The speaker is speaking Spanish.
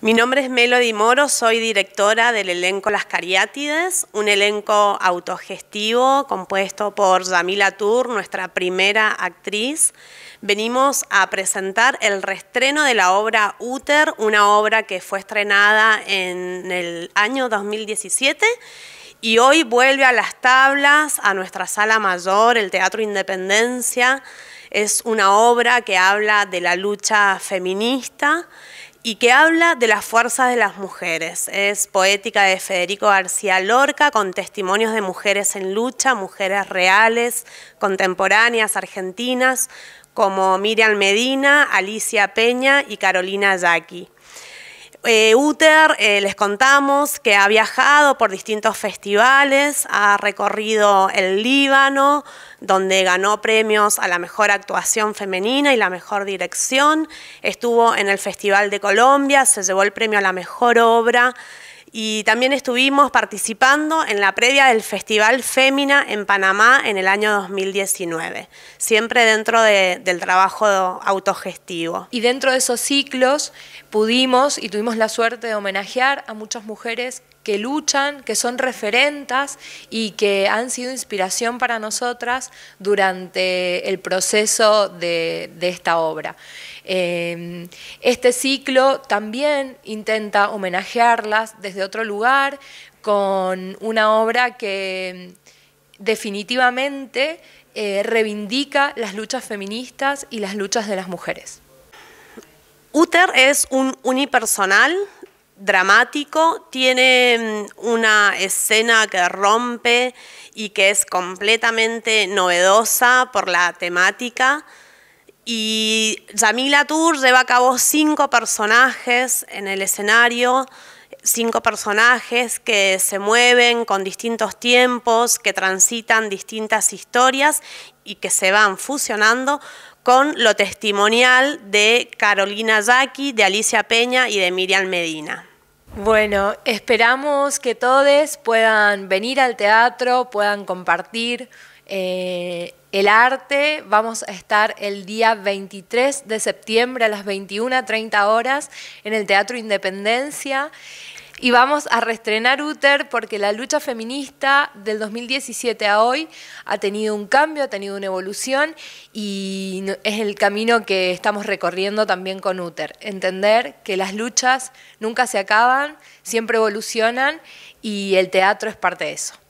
Mi nombre es Melody Moro, soy directora del elenco Las Cariátides, un elenco autogestivo compuesto por Yamila Tour, nuestra primera actriz. Venimos a presentar el restreno de la obra Uter, una obra que fue estrenada en el año 2017 y hoy vuelve a las tablas, a nuestra sala mayor, el Teatro Independencia, es una obra que habla de la lucha feminista y que habla de las fuerzas de las mujeres. Es poética de Federico García Lorca, con testimonios de mujeres en lucha, mujeres reales, contemporáneas, argentinas, como Miriam Medina, Alicia Peña y Carolina Zaki. Eh, Uter, eh, les contamos que ha viajado por distintos festivales, ha recorrido el Líbano, donde ganó premios a la mejor actuación femenina y la mejor dirección. Estuvo en el Festival de Colombia, se llevó el premio a la mejor obra y también estuvimos participando en la previa del Festival Fémina en Panamá en el año 2019, siempre dentro del trabajo autogestivo. Y dentro de esos ciclos pudimos y tuvimos la suerte de homenajear a muchas mujeres que luchan, que son referentas y que han sido inspiración para nosotras durante el proceso de, esta obra. Em, este ciclo también intenta homenajearlas desde otro lugar con una obra que em, definitivamente eh, reivindica las luchas feministas y las luchas de las mujeres. Uter es un unipersonal dramático, tiene mm, una escena que rompe y que es completamente novedosa por la temática. Y Jamila Tour lleva a cabo cinco personajes en el escenario, cinco personajes que se mueven con distintos tiempos, que transitan distintas historias y que se van fusionando con lo testimonial de Carolina Zaki, de Alicia Peña y de Miriam Medina. Bueno, esperamos que todos puedan venir al teatro, puedan compartir eh, el arte. Vamos a estar el día 23 de septiembre a las 21.30 horas en el Teatro Independencia y vamos a reestrenar UTER porque la lucha feminista del 2017 a hoy ha tenido un cambio, ha tenido una evolución y es el camino que estamos recorriendo también con UTER. Entender que las luchas nunca se acaban, siempre evolucionan y el teatro es parte de eso.